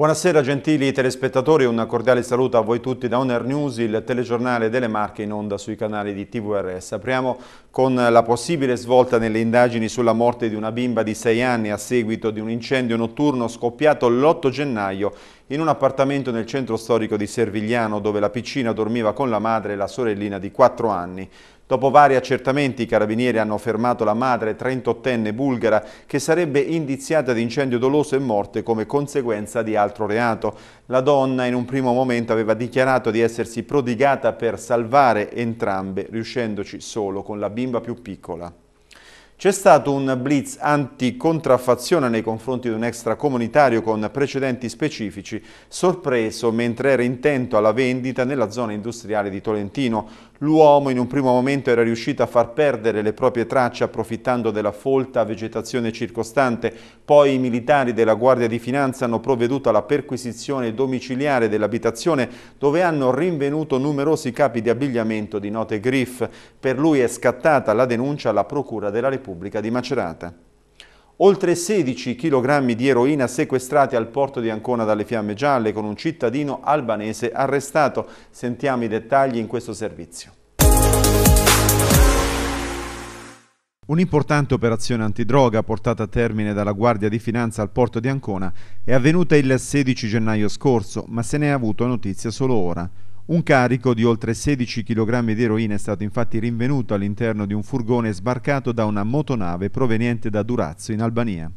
Buonasera gentili telespettatori, un cordiale saluto a voi tutti da Honor News, il telegiornale delle Marche in onda sui canali di TVRS. Apriamo con la possibile svolta nelle indagini sulla morte di una bimba di 6 anni a seguito di un incendio notturno scoppiato l'8 gennaio in un appartamento nel centro storico di Servigliano dove la piccina dormiva con la madre e la sorellina di 4 anni. Dopo vari accertamenti i carabinieri hanno fermato la madre 38enne bulgara che sarebbe indiziata di incendio doloso e morte come conseguenza di altro reato. La donna in un primo momento aveva dichiarato di essersi prodigata per salvare entrambe, riuscendoci solo con la bimba più piccola. C'è stato un blitz anticontraffazione nei confronti di un extracomunitario con precedenti specifici, sorpreso mentre era intento alla vendita nella zona industriale di Tolentino. L'uomo in un primo momento era riuscito a far perdere le proprie tracce approfittando della folta vegetazione circostante, poi i militari della Guardia di Finanza hanno provveduto alla perquisizione domiciliare dell'abitazione dove hanno rinvenuto numerosi capi di abbigliamento di note griff. Per lui è scattata la denuncia alla Procura della Repubblica di Macerata oltre 16 kg di eroina sequestrati al porto di Ancona dalle fiamme gialle con un cittadino albanese arrestato. Sentiamo i dettagli in questo servizio. Un'importante operazione antidroga portata a termine dalla Guardia di Finanza al porto di Ancona è avvenuta il 16 gennaio scorso, ma se ne è avuto notizia solo ora. Un carico di oltre 16 kg di eroina è stato infatti rinvenuto all'interno di un furgone sbarcato da una motonave proveniente da Durazzo in Albania.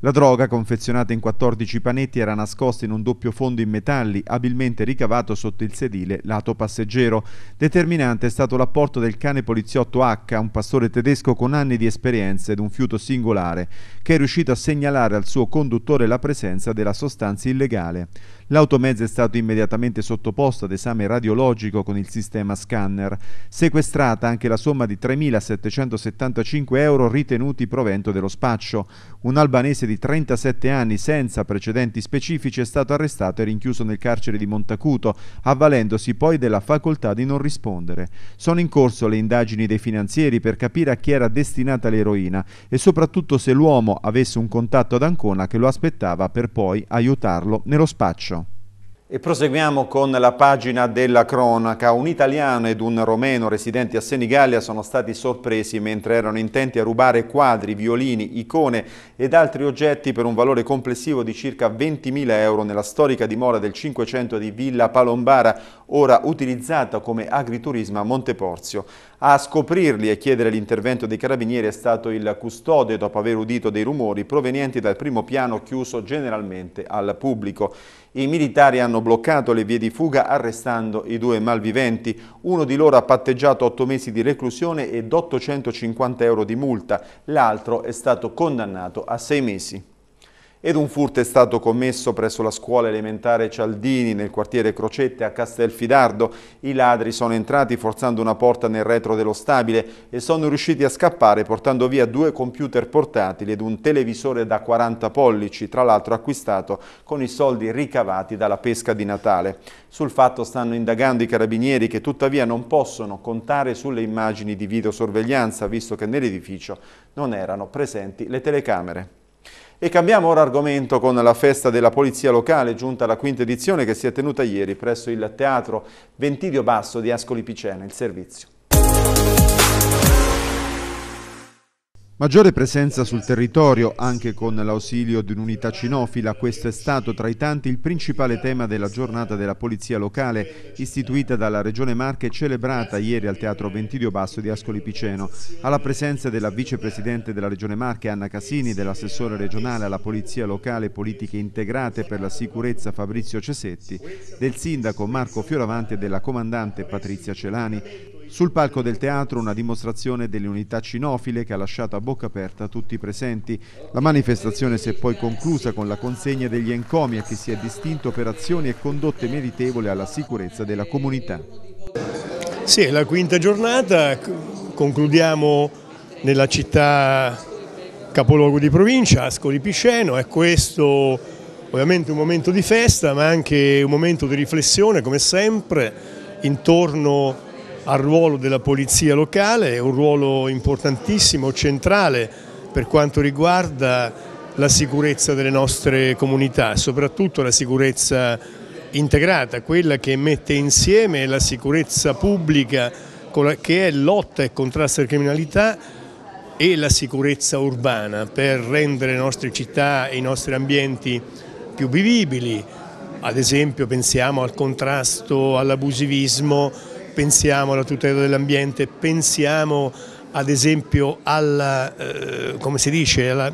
La droga, confezionata in 14 panetti, era nascosta in un doppio fondo in metalli, abilmente ricavato sotto il sedile lato passeggero. Determinante è stato l'apporto del cane poliziotto H, un pastore tedesco con anni di esperienza ed un fiuto singolare, che è riuscito a segnalare al suo conduttore la presenza della sostanza illegale. L'automezzo è stato immediatamente sottoposto ad esame radiologico con il sistema scanner, sequestrata anche la somma di 3.775 euro ritenuti provento dello spaccio. Un albanese di 37 anni senza precedenti specifici è stato arrestato e rinchiuso nel carcere di Montacuto, avvalendosi poi della facoltà di non rispondere. Sono in corso le indagini dei finanzieri per capire a chi era destinata l'eroina e soprattutto se l'uomo avesse un contatto ad Ancona che lo aspettava per poi aiutarlo nello spaccio. E proseguiamo con la pagina della cronaca. Un italiano ed un romeno residenti a Senigallia sono stati sorpresi mentre erano intenti a rubare quadri, violini, icone ed altri oggetti per un valore complessivo di circa 20.000 euro nella storica dimora del 500 di Villa Palombara, ora utilizzata come agriturismo a Monteporzio. A scoprirli e chiedere l'intervento dei carabinieri è stato il custode dopo aver udito dei rumori provenienti dal primo piano chiuso generalmente al pubblico. I militari hanno bloccato le vie di fuga arrestando i due malviventi. Uno di loro ha patteggiato 8 mesi di reclusione ed 850 euro di multa, l'altro è stato condannato a 6 mesi ed un furto è stato commesso presso la scuola elementare Cialdini nel quartiere Crocette a Castelfidardo. I ladri sono entrati forzando una porta nel retro dello stabile e sono riusciti a scappare portando via due computer portatili ed un televisore da 40 pollici, tra l'altro acquistato con i soldi ricavati dalla pesca di Natale. Sul fatto stanno indagando i carabinieri che tuttavia non possono contare sulle immagini di videosorveglianza visto che nell'edificio non erano presenti le telecamere. E cambiamo ora argomento con la festa della Polizia Locale, giunta alla quinta edizione, che si è tenuta ieri presso il Teatro Ventidio Basso di Ascoli Picena, il servizio. Maggiore presenza sul territorio, anche con l'ausilio di un'unità cinofila, questo è stato tra i tanti il principale tema della giornata della Polizia Locale, istituita dalla Regione Marche e celebrata ieri al Teatro Ventidio Basso di Ascoli Piceno. Alla presenza della Vicepresidente della Regione Marche, Anna Casini, dell'assessore regionale alla Polizia Locale e Politiche Integrate per la Sicurezza Fabrizio Cesetti, del Sindaco Marco Fioravanti e della Comandante Patrizia Celani, sul palco del teatro una dimostrazione delle unità cinofile che ha lasciato a bocca aperta tutti i presenti. La manifestazione si è poi conclusa con la consegna degli encomi a chi si è distinto per azioni e condotte meritevoli alla sicurezza della comunità. Sì, è la quinta giornata, concludiamo nella città capoluogo di provincia, Ascoli Piceno, è questo ovviamente un momento di festa ma anche un momento di riflessione come sempre intorno al ruolo della polizia locale, è un ruolo importantissimo, centrale per quanto riguarda la sicurezza delle nostre comunità, soprattutto la sicurezza integrata, quella che mette insieme la sicurezza pubblica che è lotta e contrasto alla criminalità e la sicurezza urbana per rendere le nostre città e i nostri ambienti più vivibili, ad esempio pensiamo al contrasto all'abusivismo pensiamo alla tutela dell'ambiente, pensiamo ad esempio alla, eh, come si dice, alla,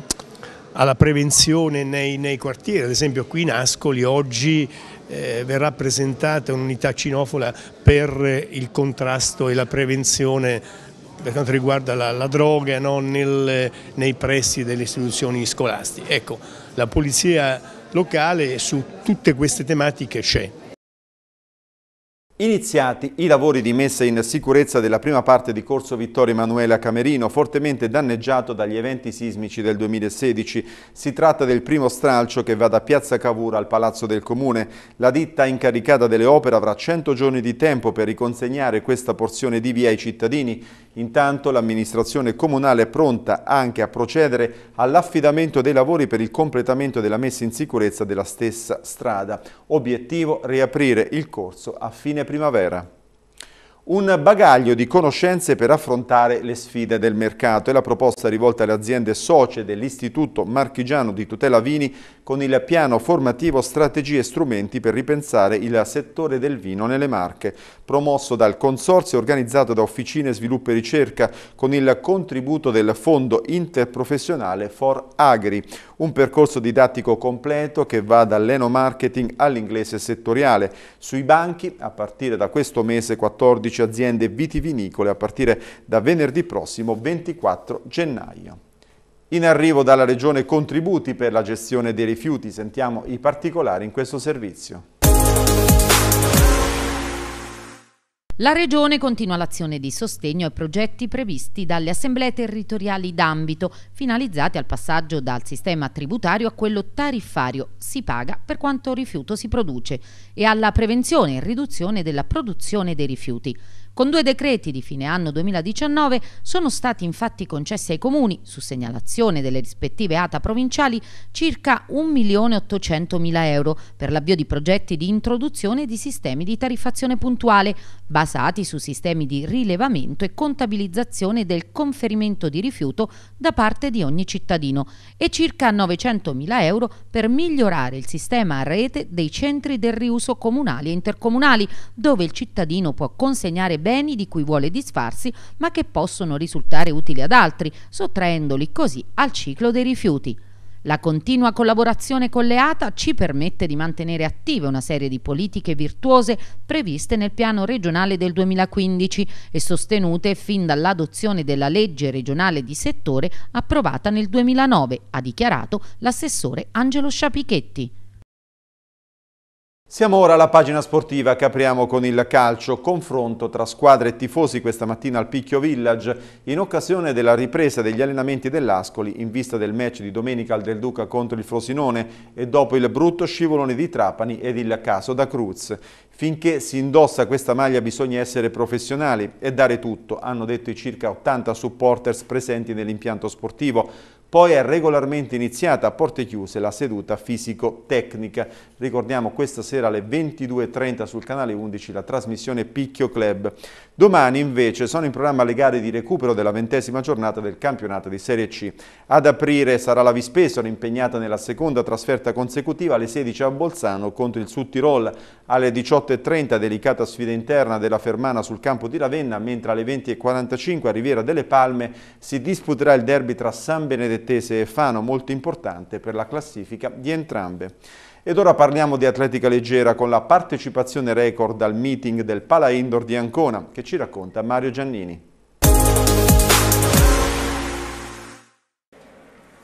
alla prevenzione nei, nei, quartieri, ad esempio qui in Ascoli oggi eh, verrà presentata un'unità cinofola per il contrasto e la prevenzione per quanto riguarda la, la droga no? Nel, nei pressi delle istituzioni scolastiche. Ecco, la polizia locale su tutte queste tematiche c'è. Iniziati i lavori di messa in sicurezza della prima parte di Corso Vittorio Emanuele a Camerino, fortemente danneggiato dagli eventi sismici del 2016. Si tratta del primo stralcio che va da Piazza Cavura al Palazzo del Comune. La ditta incaricata delle opere avrà 100 giorni di tempo per riconsegnare questa porzione di via ai cittadini. Intanto l'amministrazione comunale è pronta anche a procedere all'affidamento dei lavori per il completamento della messa in sicurezza della stessa strada. Obiettivo riaprire il corso a fine primavera un bagaglio di conoscenze per affrontare le sfide del mercato. È la proposta rivolta alle aziende socie dell'Istituto Marchigiano di Tutela Vini con il piano formativo Strategie e strumenti per ripensare il settore del vino nelle Marche, promosso dal Consorzio organizzato da Officine Sviluppo e Ricerca con il contributo del Fondo Interprofessionale For Agri. Un percorso didattico completo che va dall'enomarketing all'inglese settoriale. Sui banchi, a partire da questo mese 14 14 aziende vitivinicole a partire da venerdì prossimo 24 gennaio. In arrivo dalla Regione contributi per la gestione dei rifiuti, sentiamo i particolari in questo servizio. La Regione continua l'azione di sostegno ai progetti previsti dalle assemblee territoriali d'ambito, finalizzati al passaggio dal sistema tributario a quello tariffario, si paga per quanto rifiuto si produce, e alla prevenzione e riduzione della produzione dei rifiuti. Con due decreti di fine anno 2019 sono stati infatti concessi ai comuni, su segnalazione delle rispettive ATA provinciali, circa 1.800.000 euro per l'avvio di progetti di introduzione di sistemi di tariffazione puntuale, basati su sistemi di rilevamento e contabilizzazione del conferimento di rifiuto da parte di ogni cittadino, e circa 900.000 euro per migliorare il sistema a rete dei centri del riuso comunali e intercomunali, dove il cittadino può consegnare beni di cui vuole disfarsi ma che possono risultare utili ad altri, sottraendoli così al ciclo dei rifiuti. La continua collaborazione con l'EATA ci permette di mantenere attive una serie di politiche virtuose previste nel piano regionale del 2015 e sostenute fin dall'adozione della legge regionale di settore approvata nel 2009, ha dichiarato l'assessore Angelo Sciapichetti. Siamo ora alla pagina sportiva che apriamo con il calcio, confronto tra squadre e tifosi questa mattina al Picchio Village in occasione della ripresa degli allenamenti dell'Ascoli in vista del match di domenica al Del Duca contro il Frosinone e dopo il brutto scivolone di Trapani ed il caso da Cruz. Finché si indossa questa maglia bisogna essere professionali e dare tutto, hanno detto i circa 80 supporters presenti nell'impianto sportivo. Poi è regolarmente iniziata a porte chiuse la seduta fisico-tecnica. Ricordiamo questa sera alle 22.30 sul canale 11 la trasmissione Picchio Club. Domani invece sono in programma le gare di recupero della ventesima giornata del campionato di Serie C. Ad aprire sarà la Vispesora impegnata nella seconda trasferta consecutiva alle 16 a Bolzano contro il Sud Tirol. Alle 18.30 delicata sfida interna della Fermana sul campo di Ravenna, mentre alle 20.45 a Riviera delle Palme si disputerà il derby tra San Benedetto Tese e Fano, molto importante per la classifica di entrambe. Ed ora parliamo di atletica leggera con la partecipazione record al meeting del Pala Indoor di Ancona, che ci racconta Mario Giannini.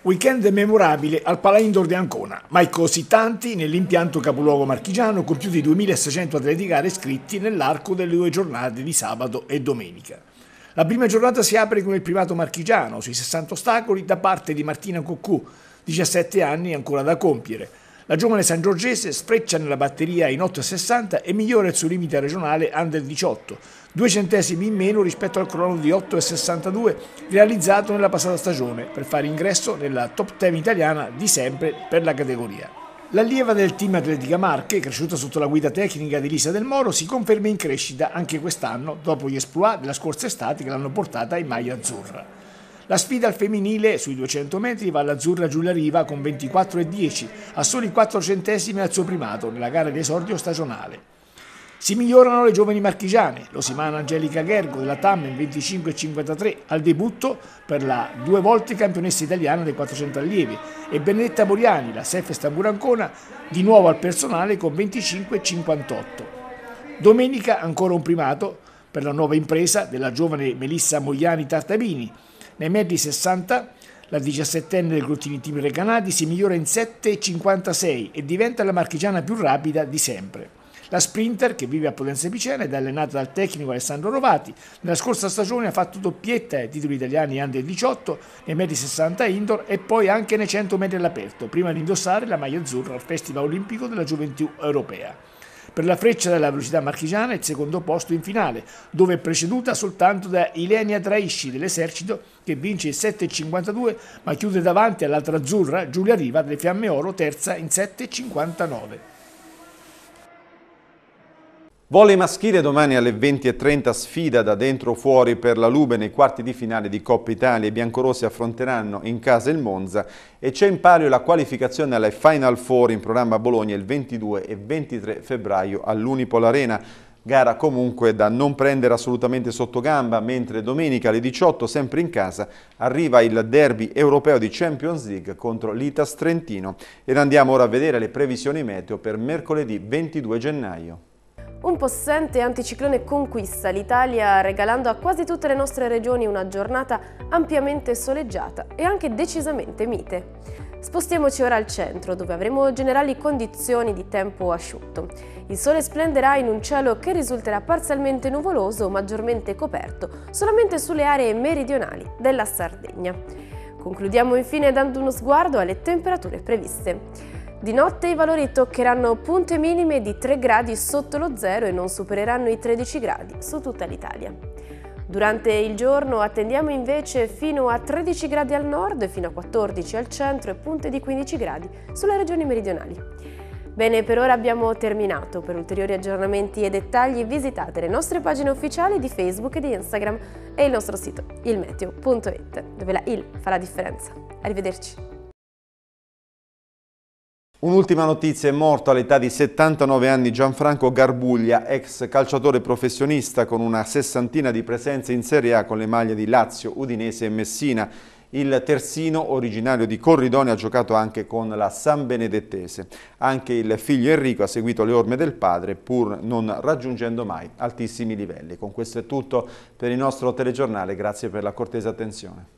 Weekend memorabile al Pala Indoor di Ancona, mai così tanti nell'impianto capoluogo marchigiano con più di 2.600 atleticari iscritti nell'arco delle due giornate di sabato e domenica. La prima giornata si apre con il privato marchigiano, sui 60 ostacoli, da parte di Martina Cucù, 17 anni ancora da compiere. La giovane sangiorgese sfreccia nella batteria in 8,60 e migliora il suo limite regionale under 18, due centesimi in meno rispetto al crono di 8,62 realizzato nella passata stagione per fare ingresso nella top 10 italiana di sempre per la categoria. L'allieva del team Atletica Marche, cresciuta sotto la guida tecnica di Lisa Del Moro, si conferma in crescita anche quest'anno, dopo gli esploit della scorsa estate che l'hanno portata in maglia azzurra. La sfida al femminile sui 200 metri va all'azzurra Giulia Riva con 24,10, a soli 4 centesimi al suo primato nella gara di esordio stagionale. Si migliorano le giovani marchigiane, lo l'osimana Angelica Gergo della TAM in 25,53 al debutto per la due volte campionessa italiana dei 400 allievi e Benedetta Boriani, la Sef Stamburancona, di nuovo al personale con 25,58. Domenica ancora un primato per la nuova impresa della giovane Melissa Mogliani Tartabini. Nei medi 60 la 17enne del Grottini Team Recanati si migliora in 7,56 e diventa la marchigiana più rapida di sempre. La sprinter, che vive a Potenza Picena ed è allenata dal tecnico Alessandro Rovati, nella scorsa stagione ha fatto doppietta ai titoli italiani under 18, nei medi 60 indoor e poi anche nei 100 metri all'aperto, prima di indossare la maglia azzurra al Festival Olimpico della Gioventù Europea per la freccia della velocità marchigiana è il secondo posto in finale, dove è preceduta soltanto da Ilenia Traisci dell'esercito che vince il 7,52 ma chiude davanti all'altra azzurra Giulia Riva delle Fiamme Oro terza in 7,59. Volley maschile domani alle 20.30 sfida da dentro o fuori per la Lube nei quarti di finale di Coppa Italia. I biancorossi affronteranno in casa il Monza e c'è in palio la qualificazione alle Final Four in programma a Bologna il 22 e 23 febbraio all'Unipol Arena. Gara comunque da non prendere assolutamente sotto gamba, mentre domenica alle 18, sempre in casa, arriva il derby europeo di Champions League contro l'Itas Trentino. Ed andiamo ora a vedere le previsioni meteo per mercoledì 22 gennaio. Un possente anticiclone conquista l'Italia regalando a quasi tutte le nostre regioni una giornata ampiamente soleggiata e anche decisamente mite. Spostiamoci ora al centro, dove avremo generali condizioni di tempo asciutto. Il sole splenderà in un cielo che risulterà parzialmente nuvoloso o maggiormente coperto solamente sulle aree meridionali della Sardegna. Concludiamo infine dando uno sguardo alle temperature previste. Di notte i valori toccheranno punte minime di 3 gradi sotto lo zero e non supereranno i 13 gradi su tutta l'Italia. Durante il giorno attendiamo invece fino a 13 gradi al nord, fino a 14 al centro e punte di 15 gradi sulle regioni meridionali. Bene, per ora abbiamo terminato. Per ulteriori aggiornamenti e dettagli visitate le nostre pagine ufficiali di Facebook e di Instagram e il nostro sito ilmeteo.it, dove la IL fa la differenza. Arrivederci! Un'ultima notizia, è morto all'età di 79 anni Gianfranco Garbuglia, ex calciatore professionista con una sessantina di presenze in Serie A con le maglie di Lazio, Udinese e Messina. Il terzino, originario di Corridone, ha giocato anche con la San Benedettese. Anche il figlio Enrico ha seguito le orme del padre, pur non raggiungendo mai altissimi livelli. Con questo è tutto per il nostro telegiornale, grazie per la cortesa attenzione.